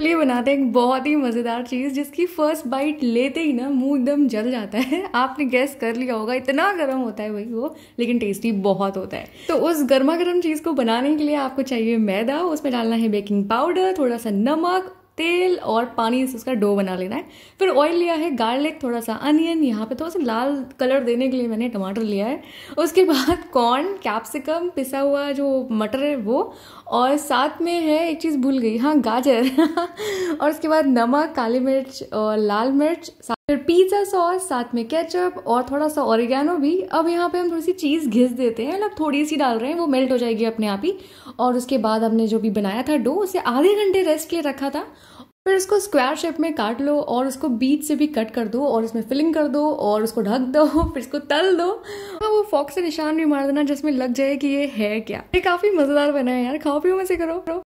चलिए बनाते हैं एक बहुत ही मज़ेदार चीज़ जिसकी फर्स्ट बाइट लेते ही ना मुंह एकदम जल जाता है आपने गैस कर लिया होगा इतना गर्म होता है भाई वो लेकिन टेस्टी बहुत होता है तो उस गर्मा गर्म चीज़ को बनाने के लिए आपको चाहिए मैदा उसमें डालना है बेकिंग पाउडर थोड़ा सा नमक तेल और पानी से उसका डो बना लेना है फिर ऑयल लिया है गार्लिक थोड़ा सा अनियन यहाँ पे थोड़ा सा लाल कलर देने के लिए मैंने टमाटर लिया है उसके बाद कॉर्न कैप्सिकम पिसा हुआ जो मटर है वो और साथ में है एक चीज़ भूल गई हाँ गाजर और उसके बाद नमक काली मिर्च और लाल मिर्च फिर पिज्ज़ा सॉस साथ में केचप और थोड़ा सा ऑरिगेनो भी अब यहाँ पे हम थोड़ी सी चीज़ घिस देते हैं मतलब थोड़ी सी डाल रहे हैं वो मेल्ट हो जाएगी अपने आप ही और उसके बाद हमने जो भी बनाया था डो उसे आधे घंटे रेस्ट के रखा था फिर उसको स्क्वायर शेप में काट लो और उसको बीच से भी कट कर दो और उसमें फिलिंग कर दो और उसको ढक दो फिर इसको तल दो हाँ वो फॉक से निशान भी मार देना जिसमें लग जाए कि ये है क्या ये काफ़ी मज़ेदार बना है यार खाओ पियो से करो